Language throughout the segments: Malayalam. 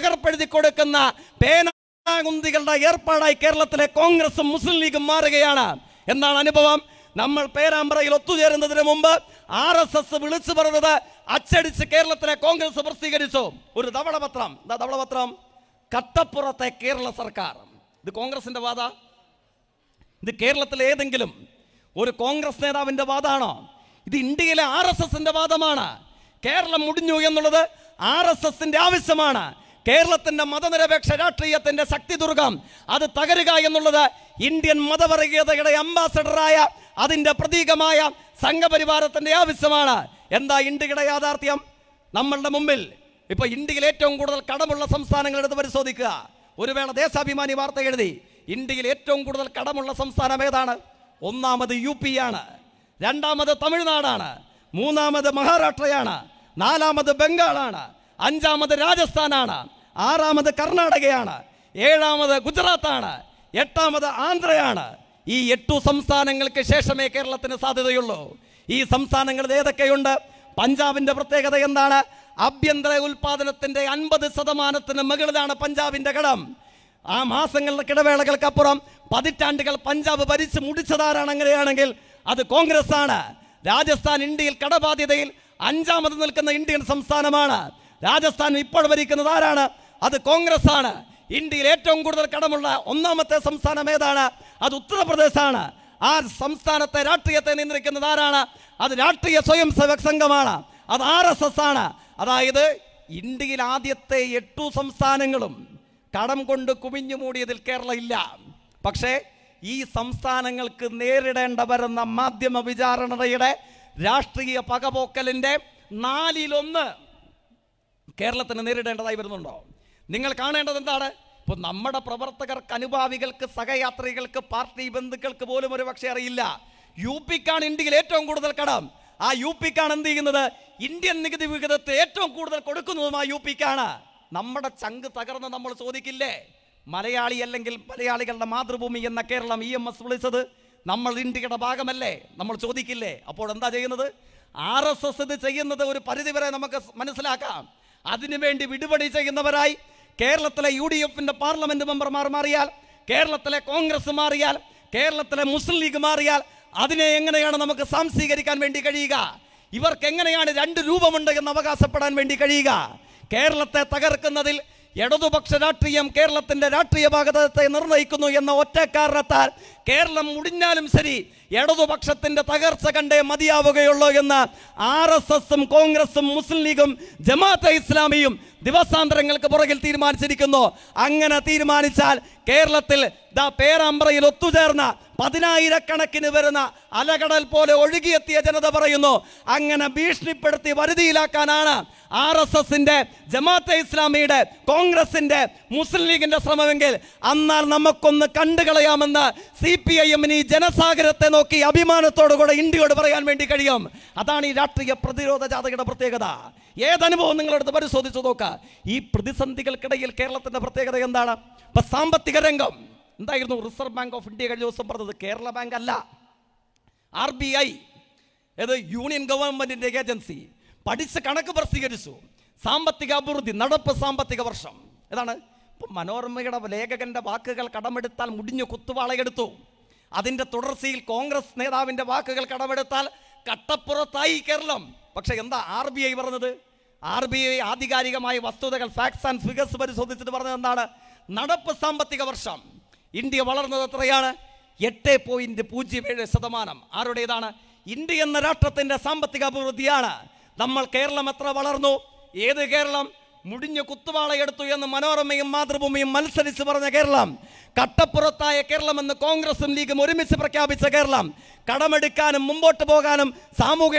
പകർപ്പെടുത്തി കൊടുക്കുന്ന പേനാകുന്തികളുടെ ഏർപ്പാടായി കേരളത്തിലെ കോൺഗ്രസും മുസ്ലിം ലീഗും മാറുകയാണ് എന്താണ് അനുഭവം നമ്മൾ പേരാമ്പ്രയിൽ ഒത്തുചേരുന്നതിന് മുമ്പ് ആർ എസ് എസ് വിളിച്ചു പറഞ്ഞത് അച്ചടിച്ച് കേരളത്തിലെ കോൺഗ്രസ് പ്രസിദ്ധീകരിച്ചു ഒരു തവളപത്രം എന്താ തവളപത്രം കട്ടപ്പുറത്തെ കേരള സർക്കാർ ഇത് കോൺഗ്രസിന്റെ വാദ ഇത് കേരളത്തിലെ ഏതെങ്കിലും ഒരു കോൺഗ്രസ് നേതാവിന്റെ വാദമാണോ ഇത് ഇന്ത്യയിലെ ആർ എസ് എസിന്റെ വാദമാണ് കേരളം മുടിഞ്ഞു എന്നുള്ളത് ആർ എസ് എസിന്റെ ആവശ്യമാണ് കേരളത്തിൻ്റെ മതനിരപേക്ഷ രാഷ്ട്രീയത്തിൻ്റെ ശക്തി ദുർഗം അത് തകരുക എന്നുള്ളത് ഇന്ത്യൻ മതവർഗീയതയുടെ അംബാസഡറായ അതിൻ്റെ പ്രതീകമായ സംഘപരിവാരത്തിൻ്റെ ആവശ്യമാണ് എന്താ ഇന്ത്യയുടെ യാഥാർത്ഥ്യം നമ്മളുടെ മുമ്പിൽ ഇപ്പോൾ ഇന്ത്യയിൽ ഏറ്റവും കൂടുതൽ കടമുള്ള സംസ്ഥാനങ്ങളെടുത്ത് പരിശോധിക്കുക ഒരു വേള ദേശാഭിമാനി വാർത്ത എഴുതി ഇന്ത്യയിൽ ഏറ്റവും കൂടുതൽ കടമുള്ള സംസ്ഥാനം ഏതാണ് ഒന്നാമത് യു പി ആണ് രണ്ടാമത് തമിഴ്നാടാണ് മൂന്നാമത് മഹാരാഷ്ട്രയാണ് നാലാമത് ബംഗാളാണ് അഞ്ചാമത് രാജസ്ഥാനാണ് ആറാമത് കർണാടകയാണ് ഏഴാമത് ഗുജറാത്താണ് എട്ടാമത് ആന്ധ്രയാണ് ഈ എട്ടു സംസ്ഥാനങ്ങൾക്ക് ശേഷമേ കേരളത്തിന് സാധ്യതയുള്ളൂ ഈ സംസ്ഥാനങ്ങളിൽ ഏതൊക്കെയുണ്ട് പഞ്ചാബിന്റെ പ്രത്യേകത എന്താണ് ആഭ്യന്തര ഉൽപാദനത്തിന്റെ അൻപത് ശതമാനത്തിന് മുകളിലാണ് പഞ്ചാബിന്റെ കടം ആ മാസങ്ങളുടെ അപ്പുറം പതിറ്റാണ്ടുകൾ പഞ്ചാബ് ഭരിച്ച് മുടിച്ചതാരാണ് അങ്ങനെയാണെങ്കിൽ അത് കോൺഗ്രസ് ആണ് രാജസ്ഥാൻ ഇന്ത്യയിൽ കടബാധ്യതയിൽ അഞ്ചാമത് നിൽക്കുന്ന ഇന്ത്യൻ സംസ്ഥാനമാണ് രാജസ്ഥാൻ ഇപ്പോൾ ഭരിക്കുന്നത് ആരാണ് അത് കോൺഗ്രസ് ആണ് ഇന്ത്യയിൽ ഏറ്റവും കൂടുതൽ കടമുള്ള ഒന്നാമത്തെ സംസ്ഥാനം ഏതാണ് അത് ഉത്തർപ്രദേശാണ് ആ സംസ്ഥാനത്തെ രാഷ്ട്രീയത്തെ നിയന്ത്രിക്കുന്നത് ആരാണ് അത് രാഷ്ട്രീയ സ്വയം സേവക സംഘമാണ് അത് ആർ എസ് എസ് ആണ് അതായത് ഇന്ത്യയിൽ ആദ്യത്തെ എട്ടു സംസ്ഥാനങ്ങളും കടം കൊണ്ട് കുമിഞ്ഞു മൂടിയതിൽ കേരളം ഇല്ല പക്ഷേ ഈ സംസ്ഥാനങ്ങൾക്ക് നേരിടേണ്ട വരുന്ന മാധ്യമ വിചാരണയുടെ രാഷ്ട്രീയ പകപോക്കലിൻ്റെ നാലിലൊന്ന് കേരളത്തിന് നേരിടേണ്ടതായി വരുന്നുണ്ടോ നിങ്ങൾ കാണേണ്ടത് എന്താണ് ഇപ്പോൾ നമ്മുടെ പ്രവർത്തകർക്ക് അനുഭാവികൾക്ക് സഹയാത്രികൾക്ക് പാർട്ടി ബന്ധുക്കൾക്ക് പോലും ഒരു പക്ഷേ അറിയില്ല യു പിക്കാണ് ഇന്ത്യയിൽ ഏറ്റവും കൂടുതൽ കടം ആ യു പിക്കാണ് എന്ത് ചെയ്യുന്നത് ഇന്ത്യൻ നികുതി വിഹിതത്തെ ഏറ്റവും കൂടുതൽ കൊടുക്കുന്നതും ആ യു പിക്കാണ് നമ്മുടെ ചങ്ക് തകർന്ന് നമ്മൾ ചോദിക്കില്ലേ മലയാളി അല്ലെങ്കിൽ മലയാളികളുടെ മാതൃഭൂമി എന്ന കേരളം ഇ എം എസ് വിളിച്ചത് നമ്മൾ ഇന്ത്യയുടെ ഭാഗമല്ലേ നമ്മൾ ചോദിക്കില്ലേ അപ്പോൾ എന്താ ചെയ്യുന്നത് ആർ എസ് എസ് ഇത് ചെയ്യുന്നത് ഒരു പരിധിവരെ നമുക്ക് മനസ്സിലാക്കാം അതിനുവേണ്ടി വിടുപടി ചെയ്യുന്നവരായി കേരളത്തിലെ യു ഡി എഫിൻ്റെ പാർലമെൻറ്റ് മെമ്പർമാർ മാറിയാൽ കേരളത്തിലെ കോൺഗ്രസ് മാറിയാൽ കേരളത്തിലെ മുസ്ലിം ലീഗ് മാറിയാൽ അതിനെ എങ്ങനെയാണ് നമുക്ക് സംശീകരിക്കാൻ വേണ്ടി കഴിയുക ഇവർക്ക് എങ്ങനെയാണ് രണ്ട് രൂപമുണ്ട് എന്ന് അവകാശപ്പെടാൻ വേണ്ടി കഴിയുക കേരളത്തെ തകർക്കുന്നതിൽ ഇടതുപക്ഷ രാഷ്ട്രീയം കേരളത്തിൻ്റെ രാഷ്ട്രീയ ഭാഗത്തെ നിർണ്ണയിക്കുന്നു എന്ന ഒറ്റ കാരണത്താൽ കേരളം മുടിഞ്ഞാലും ശരി ഇടതുപക്ഷത്തിൻ്റെ തകർച്ച കണ്ടേ മതിയാവുകയുള്ളൂ എന്ന് ആർ എസ് എസും കോൺഗ്രസും മുസ്ലിം ലീഗും ജമാഅത്തെ ഇസ്ലാമിയും ദിവസാന്തരങ്ങൾക്ക് പുറകിൽ തീരുമാനിച്ചിരിക്കുന്നു അങ്ങനെ തീരുമാനിച്ചാൽ കേരളത്തിൽ ദ പേരാമ്പ്രയിൽ ഒത്തുചേർന്ന പതിനായിരക്കണക്കിന് വരുന്ന അലകടൽ പോലെ ഒഴുകിയെത്തിയ ജനത പറയുന്നു അങ്ങനെ ഭീഷണിപ്പെടുത്തി വരുതിയിലാക്കാനാണ് ആർ എസ് എസിന്റെ ജമാഅത്തെ ഇസ്ലാമിയുടെ കോൺഗ്രസിന്റെ മുസ്ലിം ലീഗിന്റെ ശ്രമമെങ്കിൽ അന്നാൽ നമുക്കൊന്ന് കണ്ടുകളയാമെന്ന് സി പി ഐ എമ്മിന് ഈ ജനസാഗരത്തെ നോക്കി അഭിമാനത്തോടുകൂടെ ഇന്ത്യയോട് പറയാൻ വേണ്ടി കഴിയും അതാണ് ഈ രാഷ്ട്രീയ പ്രതിരോധ ജാഥയുടെ പ്രത്യേകത ഏതനുഭവം നിങ്ങളെടുത്ത് പരിശോധിച്ചു നോക്കുക ഈ പ്രതിസന്ധികൾക്കിടയിൽ കേരളത്തിന്റെ പ്രത്യേകത എന്താണ് ഇപ്പൊ സാമ്പത്തിക രംഗം എന്തായിരുന്നു റിസർവ് ബാങ്ക് ഓഫ് ഇന്ത്യ കഴിഞ്ഞ ദിവസം പറഞ്ഞത് കേരള ബാങ്ക് അല്ല ആർ ബി ഐ അത് യൂണിയൻ ഗവൺമെൻറ്റിൻ്റെ ഏജൻസി പഠിച്ച് കണക്ക് പ്രസിദ്ധീകരിച്ചു സാമ്പത്തിക അഭിവൃദ്ധി നടപ്പ് സാമ്പത്തിക വർഷം ഇതാണ് ഇപ്പം മനോരമയുടെ ലേഖകന്റെ വാക്കുകൾ കടമെടുത്താൽ മുടിഞ്ഞു കുത്തുവാളയെടുത്തു അതിൻ്റെ തുടർച്ചയിൽ കോൺഗ്രസ് നേതാവിൻ്റെ വാക്കുകൾ കടമെടുത്താൽ കട്ടപ്പുറത്തായി കേരളം പക്ഷേ എന്താ ആർ ബി ഐ പറഞ്ഞത് ആർ ബി ഐ ആധികാരികമായ വസ്തുതകൾ ഫാക്ട്സ് ആൻഡ് ഫിഗേഴ്സ് പരിശോധിച്ചിട്ട് പറഞ്ഞത് എന്താണ് നടപ്പ് സാമ്പത്തിക വർഷം ഇന്ത്യ വളർന്നത് എത്രയാണ് എട്ട് പോയിന്റ് പൂജ്യം ഏഴ് ശതമാനം ആരുടേതാണ് ഇന്ത്യ എന്ന രാഷ്ട്രത്തിന്റെ സാമ്പത്തിക അഭിവൃദ്ധിയാണ് നമ്മൾ കേരളം എത്ര വളർന്നു ഏത് കേരളം മുടിഞ്ഞു കുത്തുവാളയെടുത്തു എന്ന് മനോരമയും മാതൃഭൂമിയും മത്സരിച്ച് പറഞ്ഞ കേരളം കട്ടപ്പുറത്തായ കേരളമെന്ന് കോൺഗ്രസും ലീഗും ഒരുമിച്ച് പ്രഖ്യാപിച്ച കേരളം കടമെടുക്കാനും മുമ്പോട്ട് പോകാനും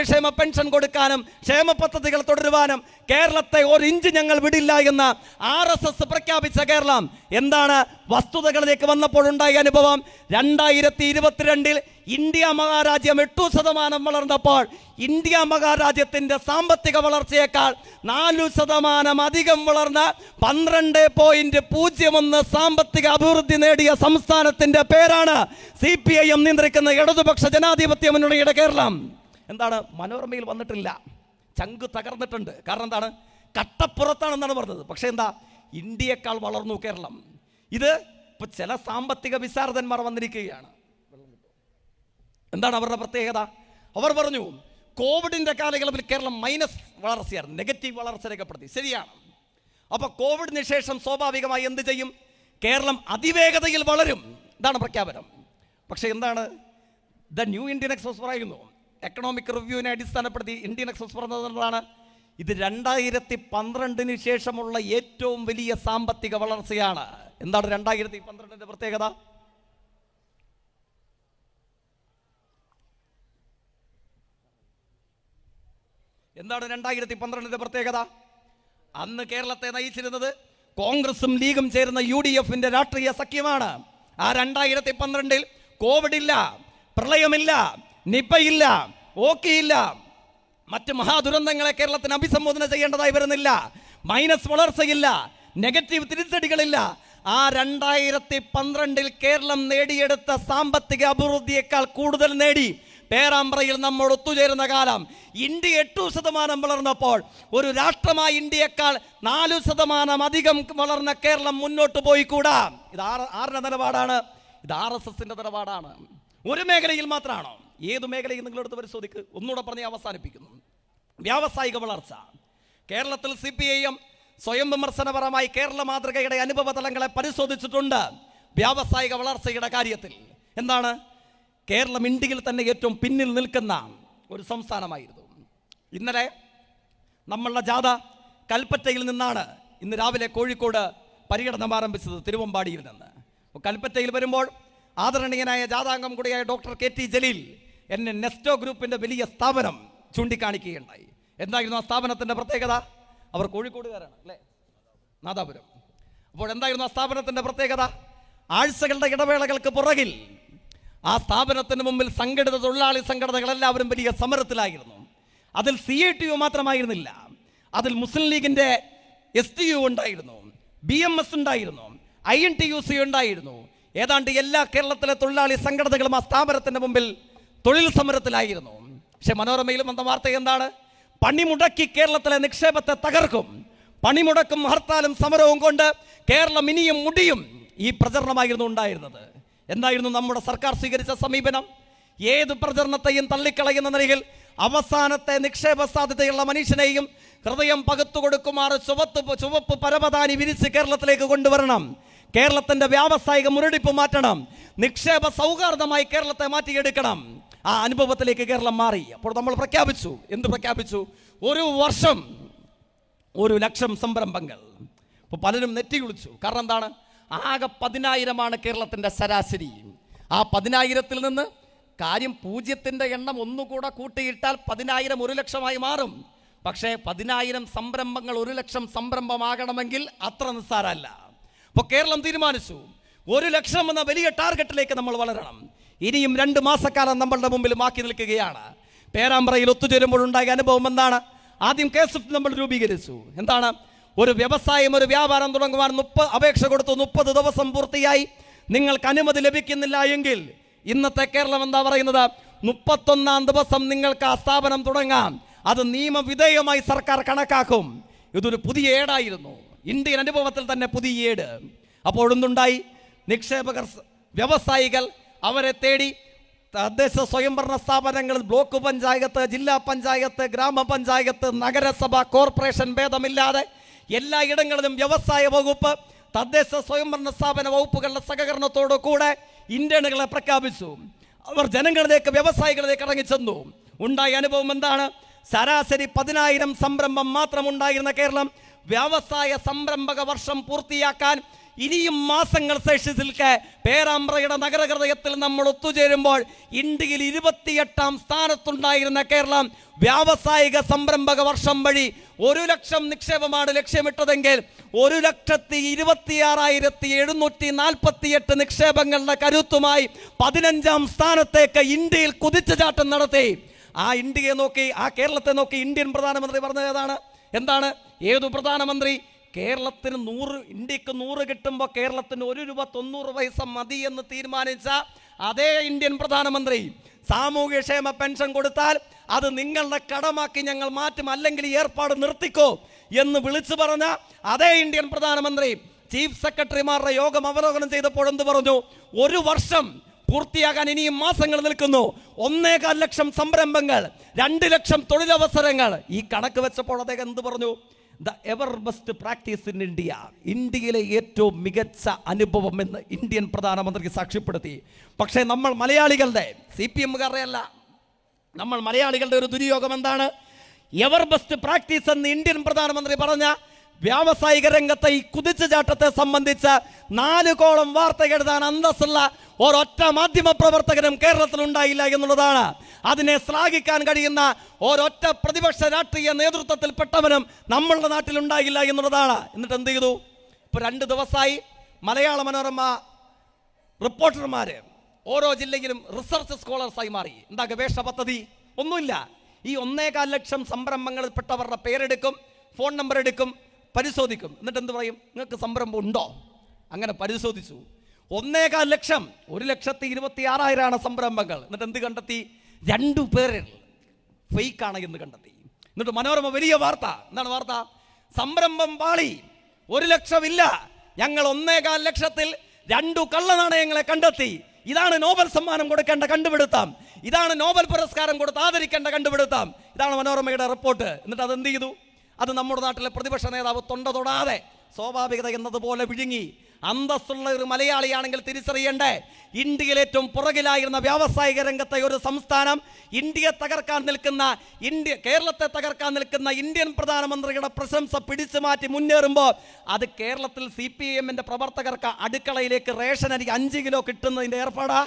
ക്ഷേമ പെൻഷൻ കൊടുക്കാനും ക്ഷേമ പദ്ധതികൾ തുടരുവാനും കേരളത്തെ ഒരു ഇഞ്ച് ഞങ്ങൾ വിടില്ല എന്ന് ആർ പ്രഖ്യാപിച്ച കേരളം എന്താണ് വസ്തുതകളിലേക്ക് വന്നപ്പോഴുണ്ടായ അനുഭവം രണ്ടായിരത്തി ഇരുപത്തിരണ്ടിൽ ഇന്ത്യ മഹാരാജ്യം എട്ടു ശതമാനം വളർന്നപ്പോൾ ഇന്ത്യ മഹാരാജ്യത്തിൻ്റെ സാമ്പത്തിക വളർച്ചയേക്കാൾ നാലു ശതമാനം അധികം വളർന്ന പന്ത്രണ്ട് പോയിന്റ് പൂജ്യം ഒന്ന് സാമ്പത്തിക അഭിവൃദ്ധി നേടിയ സംസ്ഥാനത്തിൻ്റെ പേരാണ് സി പി ഐ എം നിയന്ത്രിക്കുന്ന ഇടതുപക്ഷ ജനാധിപത്യ മുന്നണിയുടെ കേരളം എന്താണ് മനോരമയിൽ വന്നിട്ടില്ല ചങ്ക് തകർന്നിട്ടുണ്ട് കാരണം എന്താണ് കട്ടപ്പുറത്താണെന്നാണ് പറഞ്ഞത് പക്ഷേ എന്താ ഇന്ത്യയേക്കാൾ വളർന്നു കേരളം ഇത് ഇപ്പൊ ചില സാമ്പത്തിക വിശാരദന്മാർ വന്നിരിക്കുകയാണ് എന്താണ് അവരുടെ പ്രത്യേകത അവർ പറഞ്ഞു കോവിഡിന്റെ കാലയളവിൽ കേരളം മൈനസ് വളർച്ചയാണ് നെഗറ്റീവ് വളർച്ച രേഖപ്പെടുത്തി ശരിയാണ് അപ്പോൾ കോവിഡിന് ശേഷം സ്വാഭാവികമായി എന്ത് ചെയ്യും കേരളം അതിവേഗതയിൽ വളരും ഇതാണ് പ്രഖ്യാപനം പക്ഷേ എന്താണ് ദ ന്യൂ ഇന്ത്യൻ എക്സ്പ്രസ് പറയുന്നു എക്കണോമിക് റിവ്യൂവിനെ അടിസ്ഥാനപ്പെടുത്തി ഇന്ത്യൻ എക്സ്പ്രസ് പറഞ്ഞതാണ് ഇത് രണ്ടായിരത്തി പന്ത്രണ്ടിന് ശേഷമുള്ള ഏറ്റവും വലിയ സാമ്പത്തിക വളർച്ചയാണ് എന്താണ് രണ്ടായിരത്തി പന്ത്രണ്ടിന്റെ പ്രത്യേകത എന്താണ് രണ്ടായിരത്തി പന്ത്രണ്ടിന്റെ പ്രത്യേകത അന്ന് കേരളത്തെ നയിച്ചിരുന്നത് കോൺഗ്രസും ലീഗും ചേരുന്ന യു ഡി എഫിന്റെ രാഷ്ട്രീയ സഖ്യമാണ് ആ രണ്ടായിരത്തി പന്ത്രണ്ടിൽ കോവിഡില്ല പ്രളയമില്ല നിപ്പയില്ല ഓക്കിയില്ല മറ്റ് മഹാദുരന്തങ്ങളെ കേരളത്തിന് അഭിസംബോധന ചെയ്യേണ്ടതായി വരുന്നില്ല മൈനസ് വളർച്ചയില്ല നെഗറ്റീവ് തിരിച്ചടികളില്ല ആ രണ്ടായിരത്തി പന്ത്രണ്ടിൽ കേരളം നേടിയെടുത്ത സാമ്പത്തിക അഭിവൃദ്ധിയേക്കാൾ കൂടുതൽ നേടി പേരാമ്പ്രയിൽ നമ്മൾ ഒത്തുചേരുന്ന കാലം ഇന്ത്യ എട്ടു ശതമാനം വളർന്നപ്പോൾ ഒരു രാഷ്ട്രമായി ഇന്ത്യയേക്കാൾ നാലു ശതമാനം അധികം വളർന്ന കേരളം മുന്നോട്ട് കൂടാ ഇത് ആർ ആരുടെ നിലപാടാണ് ഇത് ആർ എസ് എസിൻ്റെ നിലപാടാണ് ഒരു മേഖലയിൽ മാത്രമാണോ ഏത് മേഖലയിൽ നിങ്ങളെടുത്ത് പരിശോധിക്ക് ഒന്നുകൂടെ പറഞ്ഞ് അവസാനിപ്പിക്കുന്നു വ്യാവസായിക വളർച്ച കേരളത്തിൽ സി പി ഐ എം സ്വയം വിമർശനപരമായി കേരള മാതൃകയുടെ അനുഭവ തലങ്ങളെ പരിശോധിച്ചിട്ടുണ്ട് വ്യാവസായിക വളർച്ചയുടെ കാര്യത്തിൽ എന്താണ് കേരളം ഇന്ത്യയിൽ തന്നെ ഏറ്റവും പിന്നിൽ നിൽക്കുന്ന ഒരു സംസ്ഥാനമായിരുന്നു ഇന്നലെ നമ്മളുടെ ജാഥ കൽപ്പറ്റയിൽ നിന്നാണ് ഇന്ന് രാവിലെ കോഴിക്കോട് പര്യടനം ആരംഭിച്ചത് തിരുവമ്പാടിയിൽ നിന്ന് കൽപ്പറ്റയിൽ വരുമ്പോൾ ആദരണീയനായ ജാഥാംഗം കൂടിയായ ഡോക്ടർ കെ ടി ജലീൽ എന്നെ നെസ്റ്റോ ഗ്രൂപ്പിൻ്റെ വലിയ സ്ഥാപനം ചൂണ്ടിക്കാണിക്കുകയുണ്ടായി എന്തായിരുന്നു ആ സ്ഥാപനത്തിൻ്റെ പ്രത്യേകത അവർ കോഴിക്കോടുകാരാണ് അല്ലേ നാദാപുരം അപ്പോൾ എന്തായിരുന്നു ആ സ്ഥാപനത്തിൻ്റെ പ്രത്യേകത ആഴ്ചകളുടെ ഇടവേളകൾക്ക് പുറകിൽ ആ സ്ഥാപനത്തിന് മുമ്പിൽ സംഘടിത തൊഴിലാളി സംഘടനകൾ എല്ലാവരും വലിയ സമരത്തിലായിരുന്നു അതിൽ സി ഐ ടി യു മാത്രമായിരുന്നില്ല അതിൽ മുസ്ലിം ലീഗിൻ്റെ എസ് ടി യു ഉണ്ടായിരുന്നു ബി എം എസ് ഉണ്ടായിരുന്നു I N T U C ഉണ്ടായിരുന്നു ഏതാണ്ട് എല്ലാ കേരളത്തിലെ തൊഴിലാളി സംഘടനകളും ആ സ്ഥാപനത്തിൻ്റെ മുമ്പിൽ തൊഴിൽ സമരത്തിലായിരുന്നു പക്ഷെ മനോരമയിലും വന്ന വാർത്ത എന്താണ് പണിമുടക്കി കേരളത്തിലെ നിക്ഷേപത്തെ തകർക്കും പണിമുടക്കും ഹർത്താലും സമരവും കൊണ്ട് കേരളം ഇനിയും മുടിയും ഈ പ്രചരണമായിരുന്നു ഉണ്ടായിരുന്നത് എന്തായിരുന്നു നമ്മുടെ സർക്കാർ സ്വീകരിച്ച സമീപനം ഏത് പ്രചരണത്തെയും തള്ളിക്കളയുന്ന നിലയിൽ അവസാനത്തെ നിക്ഷേപ സാധ്യതയുള്ള മനുഷ്യനെയും ഹൃദയം പകുത്തു കൊടുക്കുമാറ് ചുവത്ത് ചുവപ്പ് പരപതാനി വിരിച്ച് കേരളത്തിലേക്ക് കൊണ്ടുവരണം കേരളത്തിന്റെ വ്യാവസായിക മുരടിപ്പ് മാറ്റണം നിക്ഷേപ സൗഹാർദ്ദമായി കേരളത്തെ മാറ്റിയെടുക്കണം ആ അനുഭവത്തിലേക്ക് കേരളം മാറി അപ്പോൾ നമ്മൾ പ്രഖ്യാപിച്ചു എന്ത് പ്രഖ്യാപിച്ചു ഒരു വർഷം ഒരു ലക്ഷം സംരംഭങ്ങൾ അപ്പോൾ പലരും നെറ്റി കുളിച്ചു കാരണം എന്താണ് ആകെ പതിനായിരമാണ് കേരളത്തിൻ്റെ ശരാശരി ആ പതിനായിരത്തിൽ നിന്ന് കാര്യം പൂജ്യത്തിൻ്റെ എണ്ണം ഒന്നുകൂടെ കൂട്ടിയിട്ടാൽ പതിനായിരം ഒരു ലക്ഷമായി മാറും പക്ഷേ പതിനായിരം സംരംഭങ്ങൾ ഒരു ലക്ഷം സംരംഭമാകണമെങ്കിൽ അത്ര നിസ്സാരമല്ല അപ്പോൾ കേരളം തീരുമാനിച്ചു ഒരു ലക്ഷം എന്ന വലിയ ടാർഗറ്റിലേക്ക് നമ്മൾ വളരണം ഇനിയും രണ്ട് മാസക്കാലം നമ്മളുടെ മുമ്പിൽ മാക്കി നിൽക്കുകയാണ് പേരാമ്പ്രയിൽ ഒത്തുചേരുമ്പോഴുണ്ടായ അനുഭവം എന്താണ് ആദ്യം കേസ് നമ്മൾ രൂപീകരിച്ചു എന്താണ് ഒരു വ്യവസായം ഒരു വ്യാപാരം തുടങ്ങുവാൻ മുപ്പ അപേക്ഷ കൊടുത്തു മുപ്പത് ദിവസം പൂർത്തിയായി നിങ്ങൾക്ക് അനുമതി ലഭിക്കുന്നില്ല എങ്കിൽ ഇന്നത്തെ കേരളം എന്താ പറയുന്നത് മുപ്പത്തൊന്നാം ദിവസം നിങ്ങൾക്ക് ആ സ്ഥാപനം തുടങ്ങാം അത് നിയമവിധേയമായി സർക്കാർ കണക്കാക്കും ഇതൊരു പുതിയ ഏടായിരുന്നു ഇന്ത്യൻ അനുഭവത്തിൽ തന്നെ പുതിയ ഏട് അപ്പോൾ എന്തുണ്ടായി നിക്ഷേപകർ വ്യവസായികൾ അവരെ തേടി തദ്ദേശ സ്വയംഭരണ സ്ഥാപനങ്ങളിൽ ബ്ലോക്ക് പഞ്ചായത്ത് ജില്ലാ പഞ്ചായത്ത് ഗ്രാമപഞ്ചായത്ത് നഗരസഭ കോർപ്പറേഷൻ ഭേദമില്ലാതെ എല്ലാ ഇടങ്ങളിലും വ്യവസായ വകുപ്പ് തദ്ദേശ സ്വയംഭരണ സ്ഥാപന വകുപ്പുകളുടെ സഹകരണത്തോടു കൂടെ ഇന്റേണുകളെ പ്രഖ്യാപിച്ചു അവർ ജനങ്ങളിലേക്ക് വ്യവസായികളിലേക്ക് ഇറങ്ങിച്ചെന്നു ഉണ്ടായ അനുഭവം എന്താണ് ശരാശരി പതിനായിരം സംരംഭം മാത്രം ഉണ്ടായിരുന്ന കേരളം വ്യവസായ സംരംഭക വർഷം പൂർത്തിയാക്കാൻ ഇനിയും മാസങ്ങൾ ശേഷി നിൽക്കെ പേരാമ്പ്രയുടെ നഗരഹൃദയത്തിൽ നമ്മൾ ഒത്തുചേരുമ്പോൾ ഇന്ത്യയിൽ ഇരുപത്തിയെട്ടാം സ്ഥാനത്തുണ്ടായിരുന്ന കേരളം വ്യാവസായിക സംരംഭക വർഷം വഴി ഒരു ലക്ഷം നിക്ഷേപമാണ് ലക്ഷ്യമിട്ടതെങ്കിൽ ഒരു ലക്ഷത്തി ഇരുപത്തിയാറായിരത്തി എഴുന്നൂറ്റി നാൽപ്പത്തിയെട്ട് നിക്ഷേപങ്ങളുടെ കരുത്തുമായി പതിനഞ്ചാം സ്ഥാനത്തേക്ക് ഇന്ത്യയിൽ കുതിച്ചുചാട്ടം നടത്തി ആ ഇന്ത്യയെ നോക്കി ആ കേരളത്തെ നോക്കി ഇന്ത്യൻ പ്രധാനമന്ത്രി പറഞ്ഞത് ഏതാണ് എന്താണ് ഏതു പ്രധാനമന്ത്രി കേരളത്തിന് നൂറ് ഇന്ത്യക്ക് നൂറ് കിട്ടുമ്പോൾ കേരളത്തിന് ഒരു രൂപ തൊണ്ണൂറ് പൈസ മതി എന്ന് തീരുമാനിച്ച അതേ ഇന്ത്യൻ പ്രധാനമന്ത്രി ക്ഷേമ പെൻഷൻ കൊടുത്താൽ അത് നിങ്ങളുടെ കടമാക്കി ഞങ്ങൾ മാറ്റും അല്ലെങ്കിൽ ഏർപ്പാട് നിർത്തിക്കോ എന്ന് വിളിച്ചു പറഞ്ഞ അതേ ഇന്ത്യൻ പ്രധാനമന്ത്രി ചീഫ് സെക്രട്ടറിമാരുടെ യോഗം അവലോകനം ചെയ്തപ്പോൾ എന്ത് പറഞ്ഞു ഒരു വർഷം പൂർത്തിയാകാൻ ഇനിയും മാസങ്ങൾ നിൽക്കുന്നു ഒന്നേകാൽ ലക്ഷം സംരംഭങ്ങൾ രണ്ട് ലക്ഷം തൊഴിലവസരങ്ങൾ ഈ കണക്ക് വെച്ചപ്പോൾ അദ്ദേഹം എന്ത് പറഞ്ഞു the ever best practice in India ഇന്ത്യയിലെ ഏറ്റവും മികച്ച അനുഭവം എന്ന് ഇന്ത്യൻ പ്രധാനമന്ത്രിക്ക് സാക്ഷ്യപ്പെടുത്തി പക്ഷേ നമ്മൾ മലയാളികളുടെ സി പി എമ്മുകാരുടെ അല്ല നമ്മൾ മലയാളികളുടെ ഒരു ദുര്യോഗം എന്താണ് എവർ ബെസ്റ്റ് പ്രാക്ടീസ് എന്ന് ഇന്ത്യൻ പ്രധാനമന്ത്രി പറഞ്ഞ വ്യാവസായിക രംഗത്തെ ഈ കുതിച്ചുചാട്ടത്തെ സംബന്ധിച്ച് നാല് കോളം വാർത്ത എഴുതാൻ അന്തസ്സുള്ള ഒരൊറ്റ മാധ്യമ പ്രവർത്തകനും കേരളത്തിൽ ഉണ്ടായില്ല എന്നുള്ളതാണ് അതിനെ ശ്ലാഘിക്കാൻ കഴിയുന്ന ഒരൊറ്റ പ്രതിപക്ഷ രാഷ്ട്രീയ പെട്ടവനും നമ്മളുടെ ഉണ്ടായില്ല എന്നുള്ളതാണ് എന്നിട്ട് എന്ത് ചെയ്തു ഇപ്പൊ രണ്ട് ദിവസമായി മലയാള മനോരമ റിപ്പോർട്ടർമാര് ഓരോ ജില്ലയിലും റിസർച്ച് സ്കോളേഴ്സായി മാറി എന്താ ഗവേഷണ പദ്ധതി ഒന്നുമില്ല ഈ ഒന്നേകാൽ ലക്ഷം സംരംഭങ്ങളിൽപ്പെട്ടവരുടെ പേരെടുക്കും ഫോൺ നമ്പർ എടുക്കും പരിശോധിക്കും എന്നിട്ട് എന്ത് പറയും നിങ്ങൾക്ക് സംരംഭം ഉണ്ടോ അങ്ങനെ പരിശോധിച്ചു ഒന്നേകാൽ ലക്ഷം ഒരു ലക്ഷത്തി ഇരുപത്തി ആറായിരമാണ് സംരംഭങ്ങൾ എന്നിട്ട് എന്ത് കണ്ടെത്തി രണ്ടു പേരിൽ ഫെയ്ക്കാണ് എന്ന് കണ്ടെത്തി എന്നിട്ട് മനോരമ വലിയ വാർത്ത എന്താണ് വാർത്ത സംരംഭം പാളി ഒരു ലക്ഷമില്ല ഞങ്ങൾ ഒന്നേകാൽ ലക്ഷത്തിൽ രണ്ടു കള്ളനാണയങ്ങളെ കണ്ടെത്തി ഇതാണ് നോബൽ സമ്മാനം കൊടുക്കേണ്ട കണ്ടുപിടുത്താം ഇതാണ് നോബൽ പുരസ്കാരം കൊടുത്ത് ആദരിക്കേണ്ട കണ്ടുപിടുത്താം ഇതാണ് മനോരമയുടെ റിപ്പോർട്ട് എന്നിട്ട് അത് എന്ത് ചെയ്തു അത് നമ്മുടെ നാട്ടിലെ പ്രതിപക്ഷ നേതാവ് തൊണ്ട തൊടാതെ സ്വാഭാവികത എന്നതുപോലെ വിഴുങ്ങി അന്തസ്സുള്ള ഒരു മലയാളിയാണെങ്കിൽ തിരിച്ചറിയണ്ടേ ഇന്ത്യയിൽ ഏറ്റവും പുറകിലായിരുന്ന വ്യാവസായിക രംഗത്തെ ഒരു സംസ്ഥാനം ഇന്ത്യയെ തകർക്കാൻ നിൽക്കുന്ന ഇന്ത്യ കേരളത്തെ തകർക്കാൻ നിൽക്കുന്ന ഇന്ത്യൻ പ്രധാനമന്ത്രിയുടെ പ്രശംസ പിടിച്ചു മാറ്റി മുന്നേറുമ്പോൾ അത് കേരളത്തിൽ സി പി എമ്മിൻ്റെ പ്രവർത്തകർക്ക് അടുക്കളയിലേക്ക് റേഷൻ അരി അഞ്ച് കിലോ കിട്ടുന്നതിൻ്റെ ഏർപ്പാടാ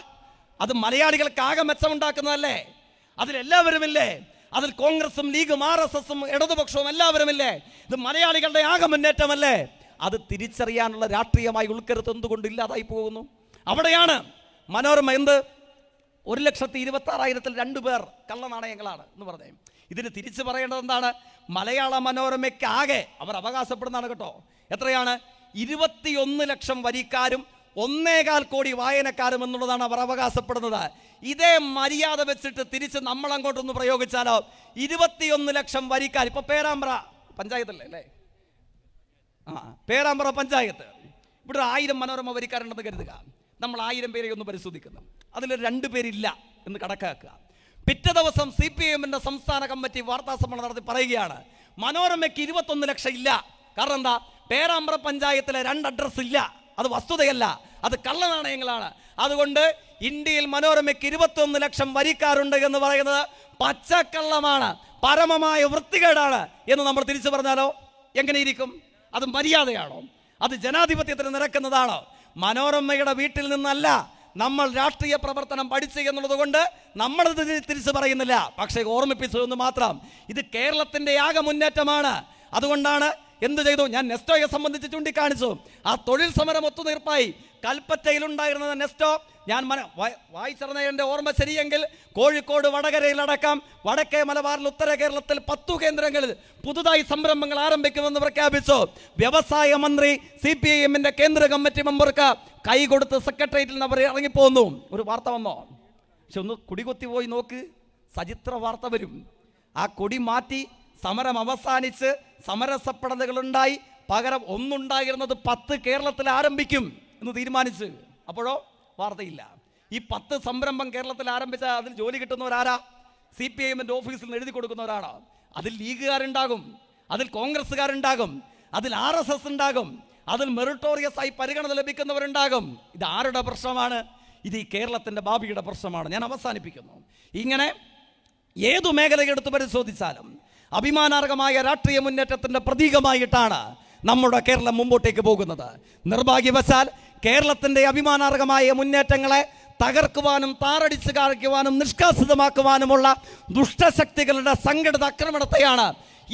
അത് മലയാളികൾക്ക് ആകെ മെച്ചമുണ്ടാക്കുന്നതല്ലേ അതിലെല്ലാവരുമില്ലേ അതിൽ കോൺഗ്രസും ലീഗും ആർ എസ് എസും ഇടതുപക്ഷവും എല്ലാവരുമില്ലേ ഇത് മലയാളികളുടെ ആകെ മുന്നേറ്റമല്ലേ അത് തിരിച്ചറിയാനുള്ള രാഷ്ട്രീയമായി ഉൾക്കരുത്ത് എന്തുകൊണ്ട് ഇല്ലാതായി പോകുന്നു അവിടെയാണ് മനോരമ എന്ത് ഒരു ലക്ഷത്തി ഇരുപത്തി ആറായിരത്തിൽ രണ്ടു പേർ കള്ളനാണയങ്ങളാണ് എന്ന് പറഞ്ഞു ഇതിന് തിരിച്ചു പറയേണ്ടത് എന്താണ് മലയാള മനോരമയ്ക്കാകെ അവർ അവകാശപ്പെടുന്നതാണ് കേട്ടോ എത്രയാണ് ഇരുപത്തിയൊന്ന് ലക്ഷം വരിക്കാരും ഒന്നേകാൽ കോടി വായനക്കാരും എന്നുള്ളതാണ് അവർ അവകാശപ്പെടുന്നത് ഇതേ മര്യാദ വെച്ചിട്ട് തിരിച്ച് നമ്മൾ അങ്ങോട്ടൊന്ന് പ്രയോഗിച്ചാലോ ഇരുപത്തിയൊന്ന് ലക്ഷം വരിക്കാർ ഇപ്പൊ പേരാമ്പ്ര പഞ്ചായത്തല്ലേ അല്ലേ ആ പേരാമ്പ്ര പഞ്ചായത്ത് ഇവിടെ ആയിരം മനോരമ വരിക്കാരുണ്ടെന്ന് കരുതുക നമ്മൾ ആയിരം പേരെ ഒന്ന് പരിശോധിക്കുന്നു അതിൽ രണ്ട് പേരില്ല എന്ന് കണക്കാക്കുക പിറ്റേ ദിവസം സി പി എമ്മിന്റെ സംസ്ഥാന കമ്മിറ്റി വാർത്താ സമ്മേളനം നടത്തി പറയുകയാണ് മനോരമയ്ക്ക് ഇരുപത്തൊന്ന് ലക്ഷം ഇല്ല കാരണം എന്താ പേരാമ്പ്ര പഞ്ചായത്തിലെ രണ്ട് അഡ്രസ്സ് ഇല്ല അത് വസ്തുതയല്ല അത് കള്ളനാണയങ്ങളാണ് അതുകൊണ്ട് ഇന്ത്യയിൽ മനോരമയ്ക്ക് ഒന്ന് ലക്ഷം വരിക്കാറുണ്ട് എന്ന് പറയുന്നത് പച്ചക്കള്ളമാണ് പരമമായ വൃത്തികേടാണ് എന്ന് നമ്മൾ തിരിച്ചു പറഞ്ഞാലോ എങ്ങനെയിരിക്കും അത് മര്യാദയാണോ അത് ജനാധിപത്യത്തിന് നിരക്കുന്നതാണോ മനോരമയുടെ വീട്ടിൽ നിന്നല്ല നമ്മൾ രാഷ്ട്രീയ പ്രവർത്തനം പഠിച്ചു എന്നുള്ളത് കൊണ്ട് നമ്മളത് തിരിച്ചു പറയുന്നില്ല പക്ഷേ ഓർമ്മിപ്പിച്ചു എന്ന് മാത്രം ഇത് കേരളത്തിൻ്റെ ആകെ മുന്നേറ്റമാണ് അതുകൊണ്ടാണ് എന്ത് ചെയ്തു ഞാൻ നെസ്റ്റോയെ സംബന്ധിച്ച് ചൂണ്ടിക്കാണിച്ചു ആ തൊഴിൽ സമരം ഒത്തുതീർപ്പായി കൽപ്പറ്റയിൽ ഉണ്ടായിരുന്ന നെസ്റ്റോ ഞാൻ മന വായിച്ചിരുന്ന എൻ്റെ ഓർമ്മ ശരിയെങ്കിൽ കോഴിക്കോട് വടകരയിലടക്കം വടക്കേ മലബാറിൽ ഉത്തര കേരളത്തിൽ പത്തു കേന്ദ്രങ്ങളിൽ പുതുതായി സംരംഭങ്ങൾ ആരംഭിക്കുമെന്ന് പ്രഖ്യാപിച്ചു വ്യവസായ മന്ത്രി സി പി ഐ എമ്മിൻ്റെ കേന്ദ്ര കമ്മിറ്റി മെമ്പർക്ക് കൈ കൊടുത്ത് സെക്രട്ടേറിയറ്റിൽ നിന്ന് അവർ ഇറങ്ങിപ്പോന്നു ഒരു വാർത്ത വന്നോ പക്ഷെ ഒന്ന് കുടികൊത്തി പോയി നോക്ക് സചിത്ര വാർത്ത വരും ആ കൊടി മാറ്റി സമരം അവസാനിച്ച് സമരസപ്പടലുകളുണ്ടായി പകരം ഒന്നുണ്ടായിരുന്നത് പത്ത് കേരളത്തിൽ ആരംഭിക്കും എന്ന് തീരുമാനിച്ച് അപ്പോഴോ വാർത്തയില്ല ഈ പത്ത് സംരംഭം കേരളത്തിൽ ആരംഭിച്ച അതിൽ ജോലി കിട്ടുന്നവരാരാ സി പി ഐമിൻ്റെ ഓഫീസിൽ എഴുതി കൊടുക്കുന്നവരാണ് അതിൽ ലീഗുകാരുണ്ടാകും അതിൽ കോൺഗ്രസ്സുകാരുണ്ടാകും അതിൽ ആർ എസ് എസ് ഉണ്ടാകും അതിൽ മെറിട്ടോറിയസ് ആയി പരിഗണന ലഭിക്കുന്നവരുണ്ടാകും ഇത് ആരുടെ പ്രശ്നമാണ് ഇത് ഈ കേരളത്തിൻ്റെ ഭാവിയുടെ പ്രശ്നമാണ് ഞാൻ അവസാനിപ്പിക്കുന്നു ഇങ്ങനെ ഏതു മേഖലയെടുത്ത് പരിശോധിച്ചാലും അഭിമാനാർഹമായ രാഷ്ട്രീയ മുന്നേറ്റത്തിൻ്റെ പ്രതീകമായിട്ടാണ് നമ്മുടെ കേരളം മുമ്പോട്ടേക്ക് പോകുന്നത് നിർഭാഗ്യവശാൽ കേരളത്തിൻ്റെ അഭിമാനാർഹമായ മുന്നേറ്റങ്ങളെ തകർക്കുവാനും താറടിച്ച് കാണിക്കുവാനും നിഷ്കാസിതമാക്കുവാനുമുള്ള ദുഷ്ടശക്തികളുടെ സംഘടിത ആക്രമണത്തെയാണ്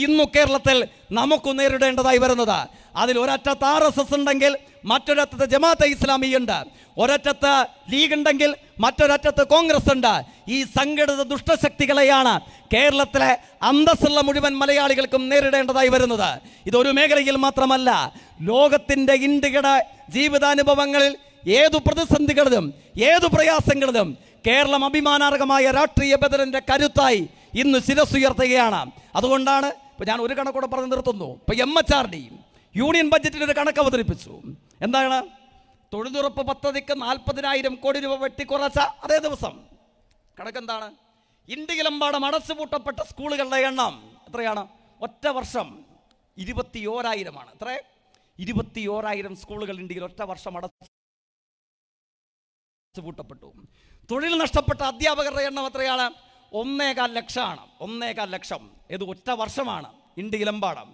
ഇന്നു കേരളത്തിൽ നമുക്ക് നേരിടേണ്ടതായി വരുന്നത് അതിൽ ഒരറ്റത്ത് ആർ എസ് എസ് ഉണ്ടെങ്കിൽ മറ്റൊരറ്റത്ത് ജമാഅത്തെ ഇസ്ലാമി ഉണ്ട് ഒരറ്റത്ത് ലീഗ് ഉണ്ടെങ്കിൽ മറ്റൊരറ്റത്ത് കോൺഗ്രസ് ഉണ്ട് ഈ സംഘടിത ദുഷ്ടശക്തികളെയാണ് കേരളത്തിലെ അന്തസ്സുള്ള മുഴുവൻ മലയാളികൾക്കും നേരിടേണ്ടതായി വരുന്നത് ഇതൊരു മേഖലയിൽ മാത്രമല്ല ലോകത്തിൻ്റെ ഇന്ത്യയുടെ ജീവിതാനുഭവങ്ങളിൽ ഏതു പ്രതിസന്ധികളിലും ഏതു പ്രയാസങ്ങളിലും കേരളം അഭിമാനാർഹമായ രാഷ്ട്രീയ ബദലിൻ്റെ കരുത്തായി ഇന്ന് ശിരസുയർത്തുകയാണ് അതുകൊണ്ടാണ് ഇപ്പോൾ ഞാൻ ഒരു കണക്കൂടെ പറഞ്ഞ് നിർത്തുന്നു ഇപ്പോൾ M H R D union ബജറ്റിൽ ഒരു കണക്ക് അവതരിപ്പിച്ചു എന്താണ് തൊഴിലുറപ്പ് പദ്ധതിക്ക് നാൽപ്പതിനായിരം കോടി രൂപ വെട്ടിക്കുറച്ച അതേ ദിവസം കണക്കെന്താണ് ഇന്ത്യയിലെമ്പാടും അടച്ചുപൂട്ടപ്പെട്ട സ്കൂളുകളുടെ എണ്ണം എത്രയാണ് ഒറ്റ വർഷം ഓരായിരമാണ് എത്രേ ഇരുപത്തി ഓരായിരം സ്കൂളുകൾ ഇന്ത്യയിൽ ഒറ്റ വർഷം അടച്ചുപൂട്ടപ്പെട്ടു തൊഴിൽ നഷ്ടപ്പെട്ട അധ്യാപകരുടെ എണ്ണം എത്രയാണ് ഒന്നേകാൽ ലക്ഷമാണ് ഒന്നേകാൽ ലക്ഷം ഇത് ഒറ്റ വർഷമാണ് ഇന്ത്യയിലെമ്പാടം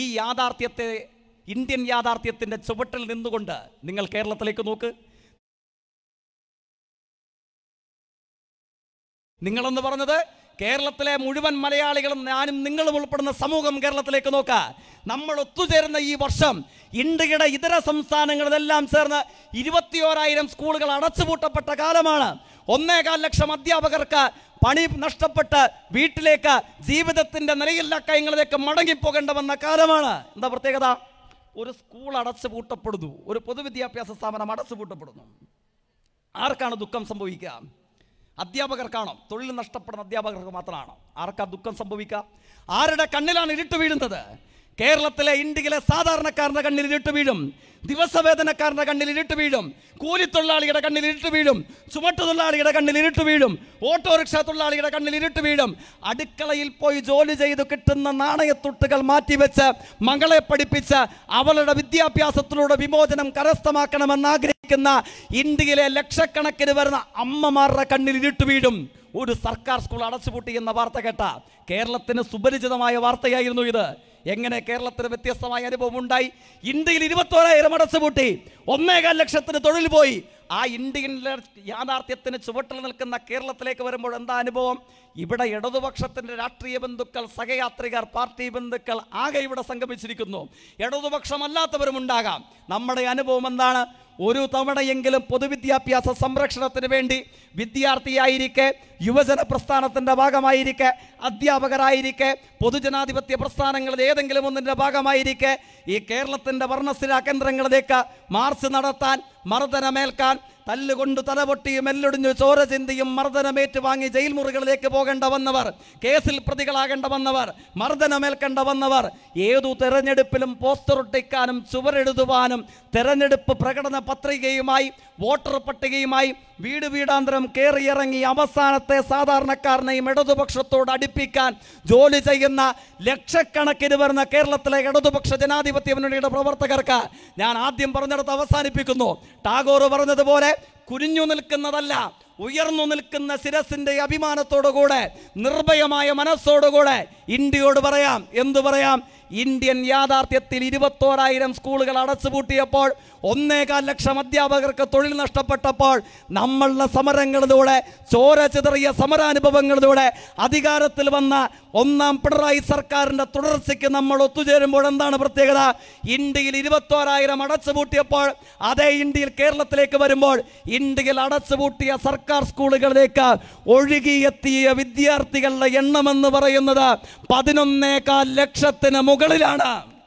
ഈ യാഥാർത്ഥ്യത്തെ ഇന്ത്യൻ യാഥാർത്ഥ്യത്തിൻ്റെ ചുവട്ടിൽ നിന്നുകൊണ്ട് നിങ്ങൾ കേരളത്തിലേക്ക് നോക്ക് നിങ്ങളെന്ന് പറഞ്ഞത് കേരളത്തിലെ മുഴുവൻ മലയാളികളും ഞാനും നിങ്ങളും ഉൾപ്പെടുന്ന സമൂഹം കേരളത്തിലേക്ക് നോക്കുക നമ്മൾ ഒത്തുചേരുന്ന ഈ വർഷം ഇന്ത്യയുടെ ഇതര സംസ്ഥാനങ്ങളിലെല്ലാം ചേർന്ന് ഇരുപത്തിയോരായിരം സ്കൂളുകൾ അടച്ചുപൂട്ടപ്പെട്ട കാലമാണ് ഒന്നേകാൽ ലക്ഷം അധ്യാപകർക്ക് പണി നഷ്ടപ്പെട്ട് വീട്ടിലേക്ക് ജീവിതത്തിൻ്റെ നിലയില്ലാ കാര്യങ്ങളിലേക്ക് വന്ന കാലമാണ് എന്താ പ്രത്യേകത ഒരു സ്കൂൾ അടച്ചു ഒരു പൊതുവിദ്യാഭ്യാസ സ്ഥാപനം അടച്ചു ആർക്കാണ് ദുഃഖം സംഭവിക്കുക അധ്യാപകർക്കാണോ തൊഴിൽ നഷ്ടപ്പെടുന്ന അധ്യാപകർക്ക് മാത്രമാണോ ആർക്കാ ദുഃഖം സംഭവിക്കുക ആരുടെ കണ്ണിലാണ് ഇരുട്ട് വീഴുന്നത് കേരളത്തിലെ ഇന്ത്യയിലെ സാധാരണക്കാരൻ്റെ കണ്ണിൽ ഇരുട്ട് വീഴും ദിവസവേതനക്കാരൻ്റെ കണ്ണിൽ ഇരുട്ട് വീഴും കൂലിത്തൊഴിലാളിയുടെ കണ്ണിൽ ഇരുട്ട് വീഴും ചുമട്ട് തൊഴിലാളിയുടെ കണ്ണിൽ ഇരുട്ട് വീഴും ഓട്ടോറിക്ഷ തൊഴിലാളിയുടെ കണ്ണിൽ ഇരുട്ട് വീഴും അടുക്കളയിൽ പോയി ജോലി ചെയ്ത് കിട്ടുന്ന നാണയത്തൊട്ടുകൾ മാറ്റിവെച്ച് മകളെ പഠിപ്പിച്ച് അവളുടെ വിദ്യാഭ്യാസത്തിലൂടെ വിമോചനം കരസ്ഥമാക്കണമെന്ന് ആഗ്രഹിക്കുന്ന ഇന്ത്യയിലെ ലക്ഷക്കണക്കിന് വരുന്ന അമ്മമാരുടെ കണ്ണിൽ ഇരുട്ട് വീഴും ഒരു സർക്കാർ സ്കൂൾ അടച്ചുപൂട്ടി എന്ന വാർത്ത കേട്ട കേരളത്തിന് സുപരിചിതമായ വാർത്തയായിരുന്നു ഇത് എങ്ങനെ കേരളത്തിന് വ്യത്യസ്തമായ അനുഭവം ഉണ്ടായി ഇന്ത്യയിൽ ഇരുപത്തോരായിരം പൂട്ടി ഒന്നേകാൽ ലക്ഷത്തിന് തൊഴിൽ പോയി ആ ഇന്ത്യൻ യാഥാർത്ഥ്യത്തിന് ചുവട്ടിൽ നിൽക്കുന്ന കേരളത്തിലേക്ക് വരുമ്പോൾ എന്താ അനുഭവം ഇവിടെ ഇടതുപക്ഷത്തിൻ്റെ രാഷ്ട്രീയ ബന്ധുക്കൾ സഹയാത്രികർ പാർട്ടി ബന്ധുക്കൾ ആകെ ഇവിടെ സംഗമിച്ചിരിക്കുന്നു ഇടതുപക്ഷമല്ലാത്തവരും ഉണ്ടാകാം നമ്മുടെ അനുഭവം എന്താണ് ഒരു തവണയെങ്കിലും പൊതുവിദ്യാഭ്യാസ സംരക്ഷണത്തിന് വേണ്ടി വിദ്യാർത്ഥിയായിരിക്കെ യുവജന പ്രസ്ഥാനത്തിൻ്റെ ഭാഗമായിരിക്കെ അധ്യാപകരായിരിക്കെ പൊതുജനാധിപത്യ പ്രസ്ഥാനങ്ങളിൽ ഏതെങ്കിലും ഒന്നിൻ്റെ ഭാഗമായിരിക്കെ ഈ കേരളത്തിൻ്റെ വർണ്ണസ്ഥിര കേന്ദ്രങ്ങളിലേക്ക് മാർച്ച് നടത്താൻ മർദ്ദനമേൽക്കാൻ തല്ലുകൊണ്ട് തലപൊട്ടിയും എല്ലൊടിഞ്ഞു ചോര ചിന്തിയും മർദ്ദനമേറ്റ് വാങ്ങി ജയിൽ മുറികളിലേക്ക് പോകേണ്ട വന്നവർ കേസിൽ പ്രതികളാകേണ്ട വന്നവർ മർദ്ദനമേൽക്കേണ്ട വന്നവർ ഏതു തെരഞ്ഞെടുപ്പിലും ഒട്ടിക്കാനും ചുവരെഴുതുവാനും തെരഞ്ഞെടുപ്പ് പ്രകടന പത്രികയുമായി വോട്ടർ പട്ടികയുമായി വീട് വീടാന്തരം കയറിയിറങ്ങി അവസാനത്തെ സാധാരണക്കാരനെയും ഇടതുപക്ഷത്തോട് അടുപ്പിക്കാൻ ജോലി ചെയ്യുന്ന ലക്ഷക്കണക്കിന് വരുന്ന കേരളത്തിലെ ഇടതുപക്ഷ ജനാധിപത്യ മുന്നണിയുടെ പ്രവർത്തകർക്ക് ഞാൻ ആദ്യം പറഞ്ഞെടുത്ത് അവസാനിപ്പിക്കുന്നു ടാഗോർ പറഞ്ഞതുപോലെ കുനിഞ്ഞു നിൽക്കുന്നതല്ല ഉയർന്നു നിൽക്കുന്ന ശിരസിന്റെ അഭിമാനത്തോടുകൂടെ നിർഭയമായ മനസ്സോടുകൂടെ ഇന്ത്യയോട് പറയാം എന്തു പറയാം ഇന്ത്യൻ യാഥാർത്ഥ്യത്തിൽ ഇരുപത്തോരായിരം സ്കൂളുകൾ അടച്ചുപൂട്ടിയപ്പോൾ ഒന്നേകാൽ ലക്ഷം അധ്യാപകർക്ക് തൊഴിൽ നഷ്ടപ്പെട്ടപ്പോൾ നമ്മളുടെ സമരങ്ങളിലൂടെ ചോര ചിതറിയ സമരാനുഭവങ്ങളിലൂടെ അധികാരത്തിൽ വന്ന ഒന്നാം പിണറായി സർക്കാരിൻ്റെ തുടർച്ചയ്ക്ക് നമ്മൾ ഒത്തുചേരുമ്പോൾ എന്താണ് പ്രത്യേകത ഇന്ത്യയിൽ ഇരുപത്തോരായിരം അടച്ചുപൂട്ടിയപ്പോൾ അതേ ഇന്ത്യയിൽ കേരളത്തിലേക്ക് വരുമ്പോൾ ഇന്ത്യയിൽ അടച്ചുപൂട്ടിയ സർക്കാർ സ്കൂളുകളിലേക്ക് ഒഴുകിയെത്തിയ വിദ്യാർത്ഥികളുടെ എണ്ണമെന്ന് പറയുന്നത് പതിനൊന്നേകാൽ ലക്ഷത്തിന് മുകളിൽ മുകളിലാണ്